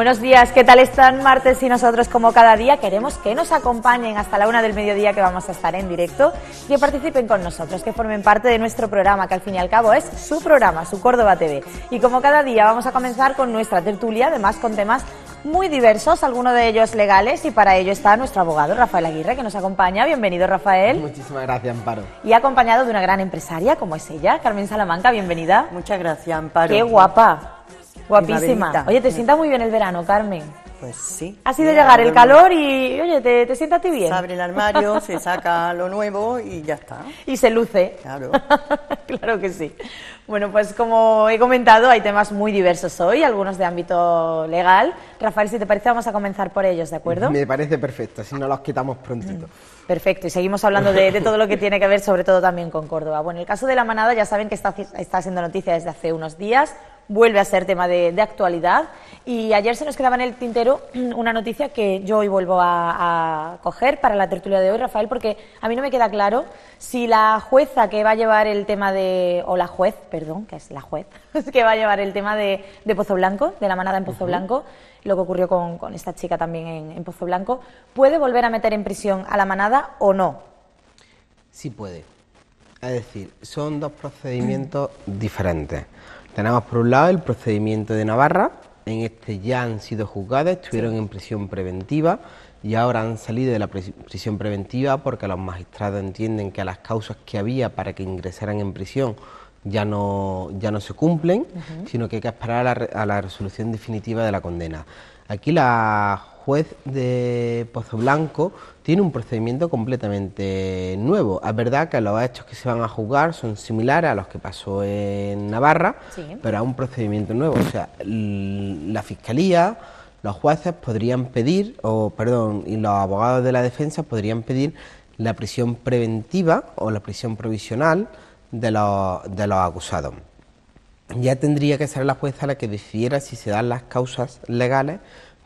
Buenos días, ¿qué tal están martes y nosotros como cada día? Queremos que nos acompañen hasta la una del mediodía que vamos a estar en directo y que participen con nosotros, que formen parte de nuestro programa, que al fin y al cabo es su programa, su Córdoba TV. Y como cada día vamos a comenzar con nuestra tertulia, además con temas muy diversos, algunos de ellos legales, y para ello está nuestro abogado Rafael Aguirre, que nos acompaña. Bienvenido, Rafael. Muchísimas gracias, Amparo. Y acompañado de una gran empresaria como es ella, Carmen Salamanca, bienvenida. Muchas gracias, Amparo. Qué guapa. Guapísima. Oye, te sienta muy bien el verano, Carmen. Pues sí. Ha sido llegar el calor y, oye, te, te sientas bien. Se abre el armario, se saca lo nuevo y ya está. Y se luce. Claro. claro que sí. Bueno, pues como he comentado, hay temas muy diversos hoy, algunos de ámbito legal. Rafael, si te parece, vamos a comenzar por ellos, ¿de acuerdo? Me parece perfecto, si no los quitamos prontito. Mm, perfecto, y seguimos hablando de, todo lo que tiene que ver, sobre todo también con Córdoba. Bueno, el caso de la manada ya saben que está, está haciendo noticia desde hace unos días vuelve a ser tema de, actualidad. Y ayer se nos quedaba en el tintero una noticia que yo hoy vuelvo a, coger para la tertulia de hoy, Rafael, porque a mí no me queda claro si la jueza que va a llevar el tema de, o la juez, perdón, que es la juez, que va a llevar el tema de, de Pozo Blanco, de la manada en Pozo Blanco, lo que ocurrió con, esta chica también en, en Pozo Blanco, puede volver a meter en prisión a la manada o no. Sí puede. Es decir, son dos procedimientos diferentes. Tenemos por un lado el procedimiento de Navarra, en este ya han sido juzgadas, estuvieron en prisión preventiva y ahora han salido de la prisión preventiva porque los magistrados entienden que las causas que había para que ingresaran en prisión ya no, ya no se cumplen, sino que hay que esperar a la, a la resolución definitiva de la condena. Aquí la juez de Pozoblanco tiene un procedimiento completamente nuevo. Es verdad que los hechos que se van a juzgar son similares a los que pasó en Navarra, pero es un procedimiento nuevo. O sea, la fiscalía, los jueces podrían pedir, o perdón, y los abogados de la defensa podrían pedir la prisión preventiva o la prisión provisional de los, de los acusados ya tendría que ser la jueza la que decidiera si se dan las causas legales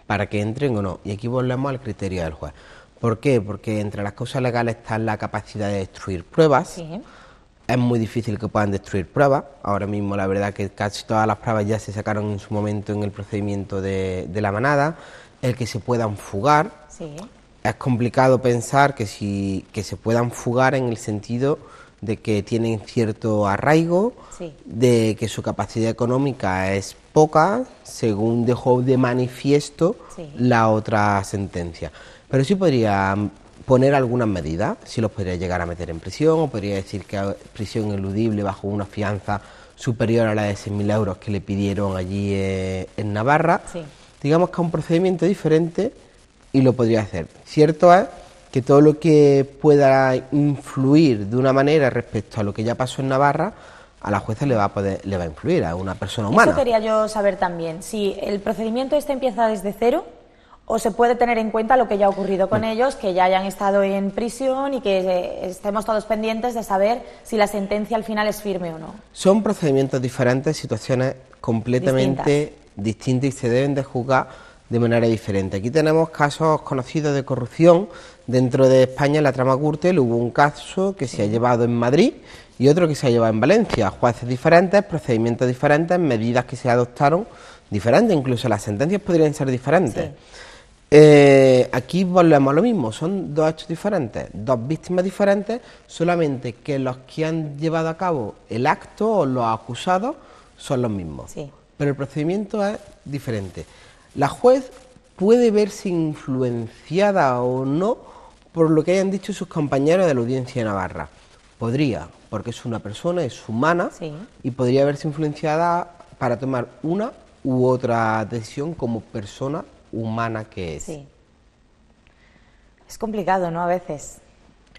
para que entren o no. Y aquí volvemos al criterio del juez. ¿Por qué? Porque entre las causas legales está la capacidad de destruir pruebas. Es muy difícil que puedan destruir pruebas. Ahora mismo la verdad que casi todas las pruebas ya se sacaron en su momento en el procedimiento de, la manada. El que se puedan fugar. Sí. Es complicado pensar que, si, que se puedan fugar en el sentido de que tienen cierto arraigo, de que su capacidad económica es poca, según dejó de manifiesto la otra sentencia. Pero sí podría poner algunas medidas, si los podría llegar a meter en prisión, o podría decir que prisión eludible bajo una fianza superior a la de 6.000 euros que le pidieron allí eh, en Navarra. Digamos que es un procedimiento diferente y lo podría hacer. Cierto es que todo lo que pueda influir de una manera respecto a lo que ya pasó en Navarra, a la jueza le va a poder, le va a influir a una persona humana. Eso quería yo saber también, si el procedimiento este empieza desde cero o se puede tener en cuenta lo que ya ha ocurrido con ellos, que ya hayan estado en prisión y que eh, estemos todos pendientes de saber si la sentencia al final es firme o no. Son procedimientos diferentes, situaciones completamente distintas y se deben de juzgar de manera diferente. Aquí tenemos casos conocidos de corrupción dentro de España en la trama Gürtel. Hubo un caso que se ha llevado en Madrid y otro que se ha llevado en Valencia. Jueces diferentes, procedimientos diferentes, medidas que se adoptaron diferentes, incluso las sentencias podrían ser diferentes. Eh, aquí volvemos a lo mismo, son dos hechos diferentes, dos víctimas diferentes, solamente que los que han llevado a cabo el acto o los acusados son los mismos. Pero el procedimiento es diferente. La juez puede verse influenciada o no por lo que hayan dicho sus compañeros de la audiencia de Navarra. Podría, porque es una persona, es humana y podría verse influenciada para tomar una u otra decisión como persona humana que es. Sí. Es complicado, ¿no? A veces.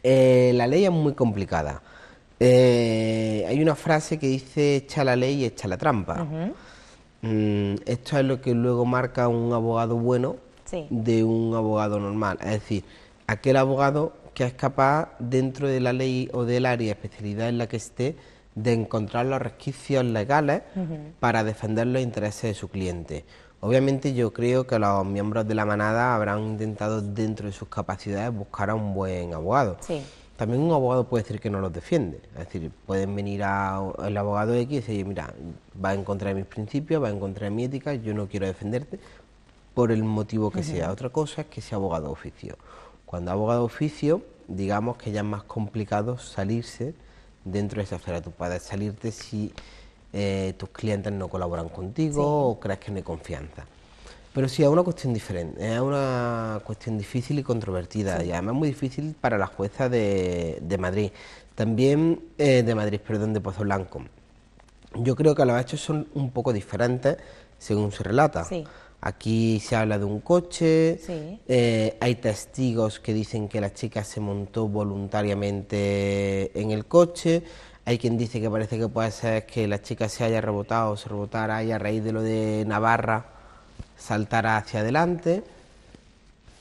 Eh, la ley es muy complicada. Eh, hay una frase que dice echa la ley y echa la trampa. Mm, esto es lo que luego marca un abogado bueno de un abogado normal. Es decir, aquel abogado que es capaz, dentro de la ley o del área de especialidad en la que esté, de encontrar los resquicios legales para defender los intereses de su cliente. Obviamente yo creo que los miembros de la manada habrán intentado dentro de sus capacidades buscar a un buen abogado también un abogado puede decir que no los defiende. Es decir, pueden venir al abogado X y decir, mira, va a encontrar mis principios, va a encontrar mi ética, yo no quiero defenderte por el motivo que sea. Otra cosa es que sea abogado de oficio. Cuando abogado de oficio, digamos que ya es más complicado salirse dentro de esa esfera. Tú puedes salirte si eh, tus clientes no colaboran contigo o crees que no hay confianza. Pero sí, es una cuestión diferente, es una cuestión difícil y controvertida, y además muy difícil para la jueza de, Madrid, también eh, de Madrid, perdón, de Pozo Blanco. Yo creo que los hechos son un poco diferentes según se relata. Aquí se habla de un coche, eh, hay testigos que dicen que la chica se montó voluntariamente en el coche, hay quien dice que parece que puede ser que la chica se haya rebotado o se rebotara y a raíz de lo de Navarra saltará hacia adelante,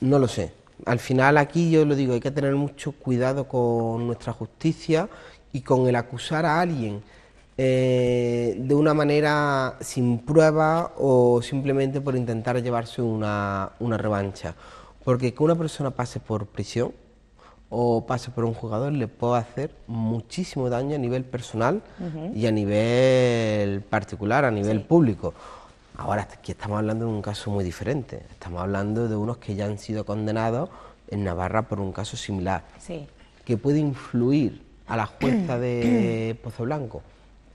no lo sé. Al final aquí yo lo digo, hay que tener mucho cuidado con nuestra justicia y con el acusar a alguien eh, de una manera sin prueba o simplemente por intentar llevarse una, una revancha. Porque que una persona pase por prisión o pase por un jugador le puede hacer muchísimo daño a nivel personal y a nivel particular, a nivel público. Ahora, aquí estamos hablando de un caso muy diferente. Estamos hablando de unos que ya han sido condenados en Navarra por un caso similar. Sí. ¿Qué puede influir a la jueza de Pozo Blanco.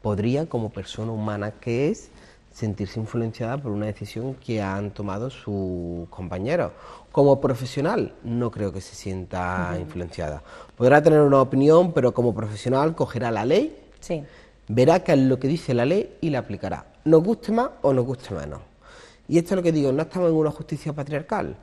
Podría, como persona humana que es, sentirse influenciada por una decisión que han tomado sus compañeros. Como profesional, no creo que se sienta influenciada. Podrá tener una opinión, pero como profesional cogerá la ley. Sí verá que es lo que dice la ley y la aplicará, nos guste más o nos guste menos. Y esto es lo que digo, no estamos en una justicia patriarcal,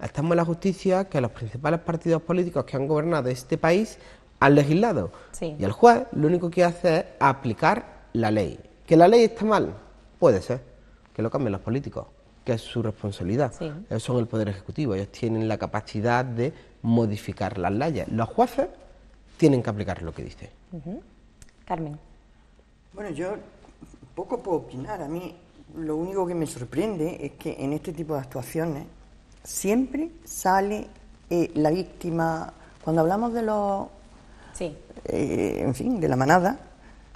estamos en la justicia que los principales partidos políticos que han gobernado este país han legislado. Y el juez lo único que hace es aplicar la ley. Que la ley está mal, puede ser, que lo cambien los políticos, que es su responsabilidad. Ellos son el Poder Ejecutivo, ellos tienen la capacidad de modificar las leyes. Los jueces tienen que aplicar lo que dicen. Carmen. Bueno, yo poco puedo opinar. A mí lo único que me sorprende es que en este tipo de actuaciones siempre sale eh, la víctima. Cuando hablamos de los. Sí. Eh, en fin, de la manada,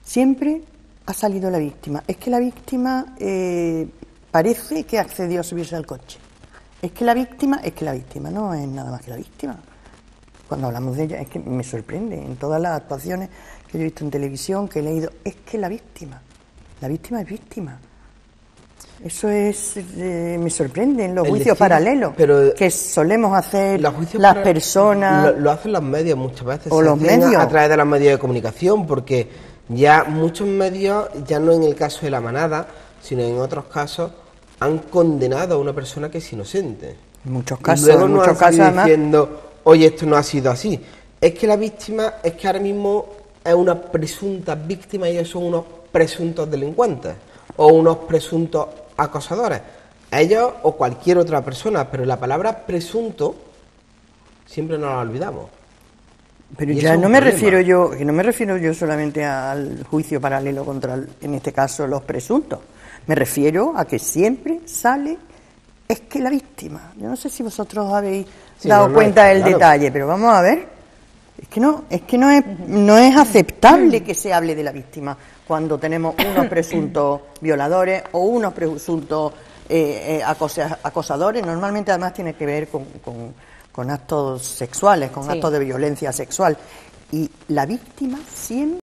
siempre ha salido la víctima. Es que la víctima eh, parece que accedió a subirse al coche. Es que la víctima, es que la víctima no es nada más que la víctima. Cuando hablamos de ella, es que me sorprende. En todas las actuaciones yo he visto en televisión, que he leído, es que la víctima, la víctima es víctima. Eso es, eh, me sorprende los juicios paralelos que solemos hacer las personas. Lo, hacen los medios muchas veces. los medios. A través de los medios de comunicación, porque ya muchos medios, ya no en el caso de la manada, sino en otros casos, han condenado a una persona que es inocente. En muchos casos, luego en muchos casos diciendo, oye, esto no ha sido así. Es que la víctima, es que ahora mismo es una presunta víctima y ellos son unos presuntos delincuentes o unos presuntos acosadores. Ellos o cualquier otra persona, pero la palabra presunto siempre nos la olvidamos. Pero ya no me refiero yo, que no me refiero yo solamente al juicio paralelo contra, en este caso, los presuntos. Me refiero a que siempre sale es que la víctima. Yo no sé si vosotros habéis dado cuenta del detalle, pero vamos a ver. Es que no, es que no es, no es aceptable que se hable de la víctima cuando tenemos unos presuntos violadores o unos presuntos eh, eh, acosadores. Normalmente además tiene que ver con, actos sexuales, con actos de violencia sexual. Y la víctima siempre...